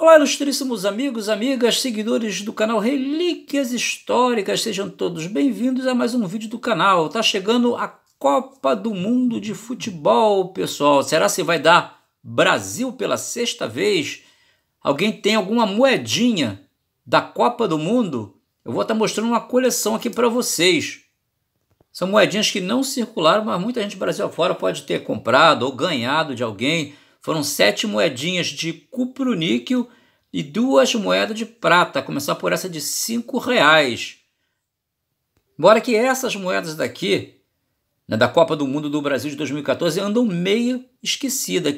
Olá, ilustríssimos amigos, amigas, seguidores do canal Relíquias Históricas, sejam todos bem-vindos a mais um vídeo do canal. Tá chegando a Copa do Mundo de Futebol, pessoal. Será se vai dar Brasil pela sexta vez? Alguém tem alguma moedinha da Copa do Mundo? Eu vou estar tá mostrando uma coleção aqui para vocês. São moedinhas que não circularam, mas muita gente Brasil afora pode ter comprado ou ganhado de alguém foram sete moedinhas de cuproníquel e duas moedas de prata, começar por essa de cinco reais. Embora que essas moedas daqui, né, da Copa do Mundo do Brasil de 2014, andam meio esquecidas.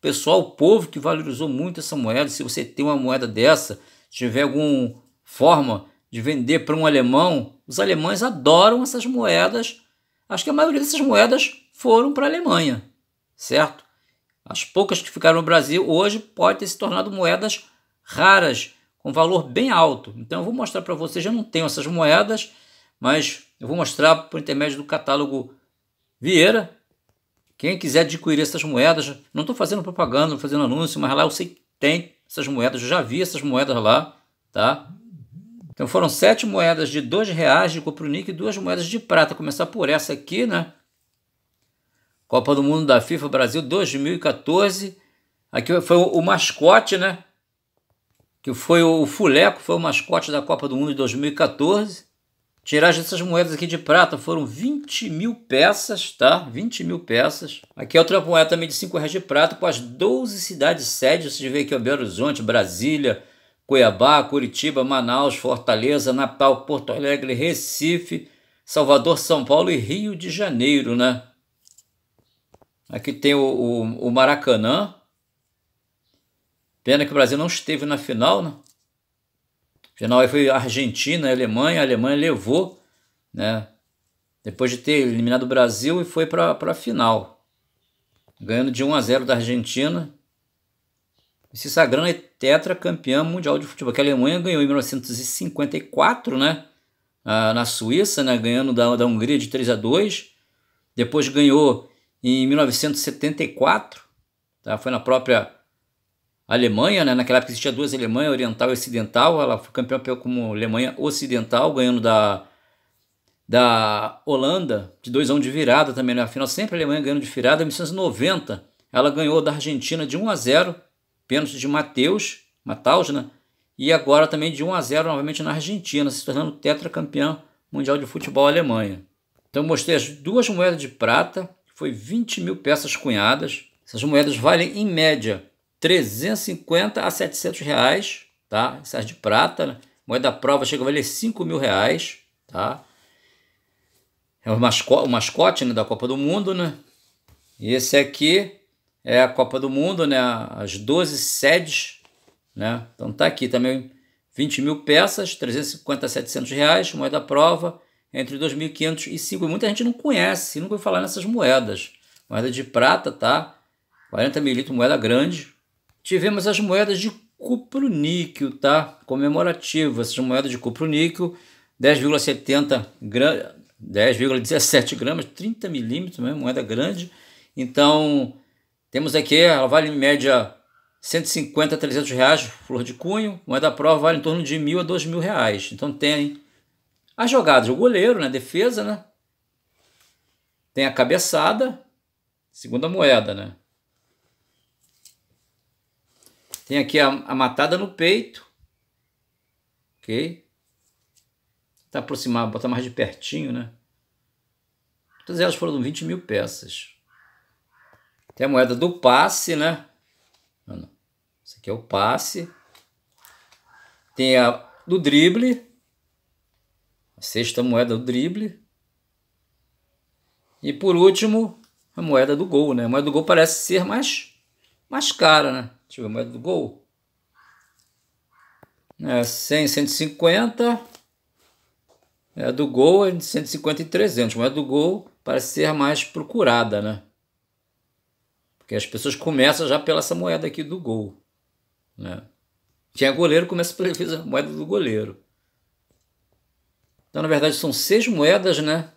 Pessoal, o povo que valorizou muito essa moeda, se você tem uma moeda dessa, tiver alguma forma de vender para um alemão, os alemães adoram essas moedas. Acho que a maioria dessas moedas foram para a Alemanha, certo? As poucas que ficaram no Brasil hoje podem ter se tornado moedas raras, com valor bem alto. Então eu vou mostrar para vocês, eu não tenho essas moedas, mas eu vou mostrar por intermédio do catálogo Vieira. Quem quiser adquirir essas moedas, não estou fazendo propaganda, não fazendo anúncio, mas lá eu sei que tem essas moedas, eu já vi essas moedas lá, tá? Então foram sete moedas de dois reais de copronic e duas moedas de prata. Começar por essa aqui, né? Copa do Mundo da FIFA Brasil 2014. Aqui foi o mascote, né? Que foi o Fuleco, foi o mascote da Copa do Mundo de 2014. Tiragem dessas moedas aqui de prata foram 20 mil peças, tá? 20 mil peças. Aqui é outra moeda também de 5 reais de prata com as 12 cidades sedes. Vocês veem aqui o Belo Horizonte, Brasília, Cuiabá, Curitiba, Manaus, Fortaleza, Natal, Porto Alegre, Recife, Salvador, São Paulo e Rio de Janeiro, né? Aqui tem o, o, o Maracanã. Pena que o Brasil não esteve na final, né? Final aí foi Argentina e Alemanha. A Alemanha levou, né? Depois de ter eliminado o Brasil e foi para a final. Ganhando de 1 a 0 da Argentina. Esse Sagrão sagrando é tetracampeã mundial de futebol. Que a Alemanha ganhou em 1954, né? Ah, na Suíça, né? Ganhando da, da Hungria de 3 a 2. Depois ganhou em 1974, tá? foi na própria Alemanha, né? naquela época existia duas Alemanha, Oriental e Ocidental, ela foi campeã como Alemanha Ocidental, ganhando da, da Holanda, de 2 a 1 um de virada também, né? Afinal, né? sempre a Alemanha ganhando de virada, em 1990 ela ganhou da Argentina de 1 a 0, pênalti de Mateus, Mataus, né? e agora também de 1 a 0 novamente na Argentina, se tornando tetracampeã mundial de futebol Alemanha. Então mostrei as duas moedas de prata, foi 20 mil peças cunhadas. Essas moedas valem, em média, 350 a 700 reais, tá? Essas de prata, né? moeda prova chega a valer 5 mil reais, tá? É o mascote, o mascote né, da Copa do Mundo, né? E esse aqui é a Copa do Mundo, né? As 12 sedes, né? Então tá aqui também 20 mil peças, 350 a 700 reais, moeda prova, entre 2.500 e 500 Muita gente não conhece, nunca ouviu falar nessas moedas. Moeda de prata, tá? 40 mililitros, moeda grande. Tivemos as moedas de cupro-níquel, tá? comemorativas Essas moedas de cupro-níquel, 10,70 gramas, 10,17 gramas, 30 milímetros, né? moeda grande. Então, temos aqui, ela vale em média 150 a 300 reais, flor de cunho. Moeda prova vale em torno de 1.000 a 2.000 reais. Então, tem as jogadas, o goleiro, né? Defesa, né? Tem a cabeçada, segunda moeda, né? Tem aqui a, a matada no peito, ok? Tá aproximar, botar mais de pertinho, né? Todas elas foram 20 mil peças. Tem a moeda do passe, né? Não, não. Isso aqui é o passe. Tem a do drible, sexta moeda do é drible. E por último, a moeda do gol, né? A moeda do gol parece ser mais, mais cara, né? Deixa eu ver a moeda do gol. É 100, 150. É do gol é de 150 e 300. A moeda do gol parece ser mais procurada, né? Porque as pessoas começam já pela essa moeda aqui do gol, né? Quem é goleiro começa pela moeda do goleiro. Então, na verdade, são seis moedas, né?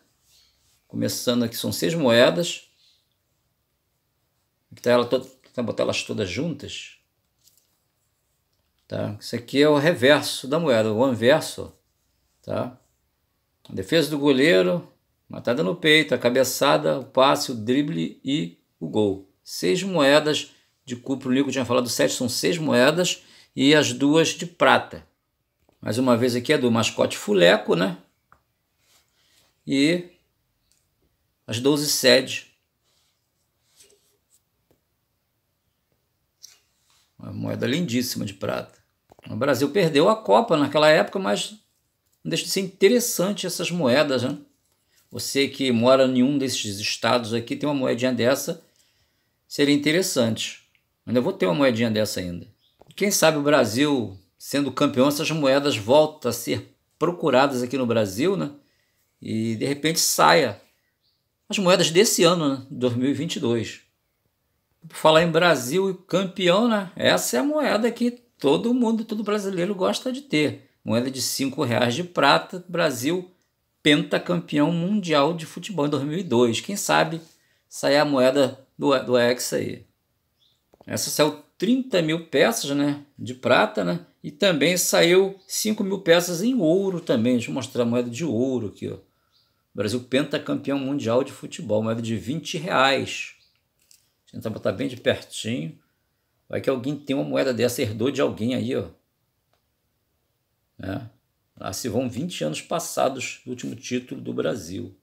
Começando aqui, são seis moedas. Tá ela toda, tá, botar elas todas juntas. Tá? Isso aqui é o reverso da moeda, o anverso. Tá? A defesa do goleiro, matada no peito, a cabeçada, o passe, o drible e o gol. Seis moedas de cupro, o Lico tinha falado sete, são seis moedas e as duas de prata. Mais uma vez aqui é do mascote Fuleco, né? E as 12 sedes. Uma moeda lindíssima de prata. O Brasil perdeu a Copa naquela época, mas não deixa de ser interessante essas moedas, né? Você que mora em um desses estados aqui tem uma moedinha dessa, seria interessante. Ainda vou ter uma moedinha dessa ainda. Quem sabe o Brasil sendo campeão, essas moedas voltam a ser procuradas aqui no Brasil, né? E de repente saia as moedas desse ano, né? 2022. Por falar em Brasil e campeão, né? Essa é a moeda que todo mundo, todo brasileiro gosta de ter. Moeda de cinco reais de prata, Brasil pentacampeão mundial de futebol em 2002. Quem sabe sair a moeda do, do Hexa aí. Essa saiu é 30 mil peças né, de prata, né? E também saiu 5 mil peças em ouro também. Deixa eu mostrar a moeda de ouro aqui. Ó. O Brasil pentacampeão mundial de futebol, moeda de 20 reais. Deixa tentar botar bem de pertinho. Vai que alguém tem uma moeda dessa, herdou de alguém aí, ó. Né? se vão 20 anos passados do último título do Brasil.